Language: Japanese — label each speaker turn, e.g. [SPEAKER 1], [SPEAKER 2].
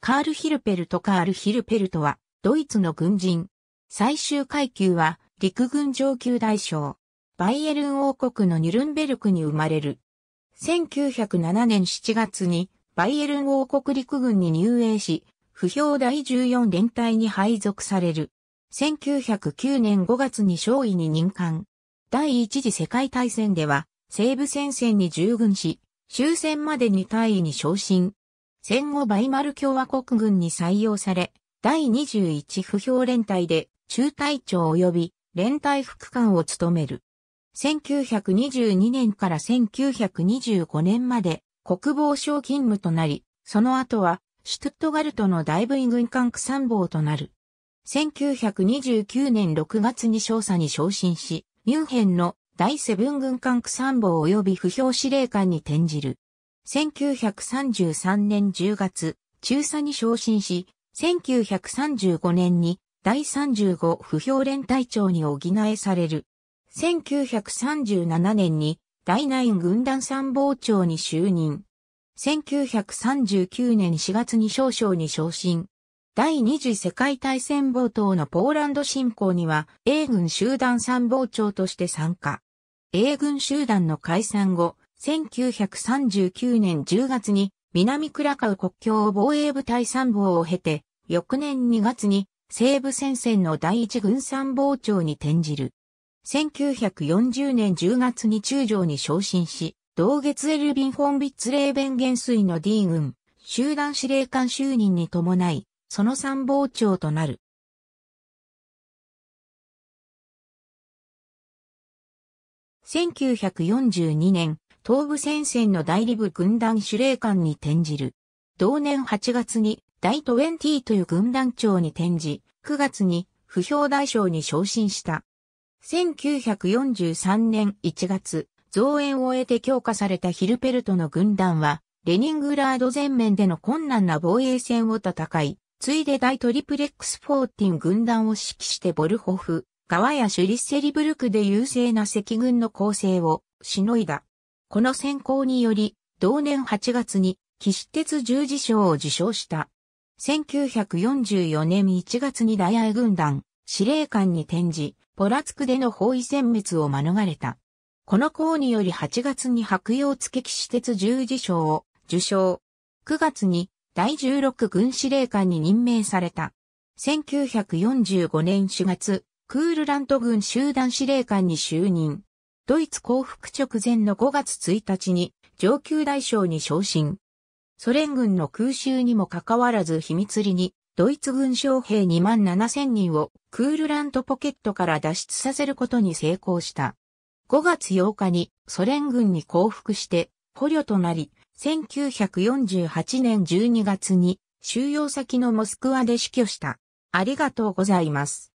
[SPEAKER 1] カール・ヒルペルトカール・ヒルペルトは、ドイツの軍人。最終階級は、陸軍上級大将。バイエルン王国のニュルンベルクに生まれる。1907年7月に、バイエルン王国陸軍に入営し、不評第14連隊に配属される。1909年5月に少尉に任官。第一次世界大戦では、西部戦線に従軍し、終戦までに大尉に昇進。戦後バイマル共和国軍に採用され、第21不評連隊で中隊長及び連隊副官を務める。1922年から1925年まで国防省勤務となり、その後はシュトゥットガルトの大部位軍艦区参謀となる。1929年6月に少佐に昇進し、ミュンヘンの第セブン軍艦区参謀及び不評司令官に転じる。1933年10月、中佐に昇進し、1935年に第35不評連隊長に補えされる。1937年に第9軍団参謀長に就任。1939年4月に少将に昇進。第二次世界大戦冒頭のポーランド侵攻には英軍集団参謀長として参加。英軍集団の解散後、1939年10月に南クラカウ国境防衛部隊参謀を経て、翌年2月に西部戦線の第一軍参謀長に転じる。1940年10月に中将に昇進し、同月エルビン・フォン・ビッツレーベン元帥の D 軍、集団司令官就任に伴い、その参謀長となる。1942年、東部戦線の大理部軍団司令官に転じる。同年8月に大20という軍団長に転じ、9月に不評大将に昇進した。1943年1月、増援を得て強化されたヒルペルトの軍団は、レニングラード全面での困難な防衛戦を戦い、ついで大トリプレックスフォーティン軍団を指揮してボルホフ、川やシュリッセリブルクで優勢な赤軍の構成をしのいだ。この選考により、同年8月に騎士鉄十字章を受章した。1944年1月に大愛軍団、司令官に転じ、ポラツクでの包囲殲滅を免れた。この功により8月に白洋付騎士鉄十字章を受章。9月に第16軍司令官に任命された。1945年4月、クールラント軍集団司令官に就任。ドイツ降伏直前の5月1日に上級大将に昇進。ソ連軍の空襲にもかかわらず秘密裏にドイツ軍将兵2万7千人をクールラントポケットから脱出させることに成功した。5月8日にソ連軍に降伏して捕虜となり、1948年12月に収容先のモスクワで死去した。ありがとうございます。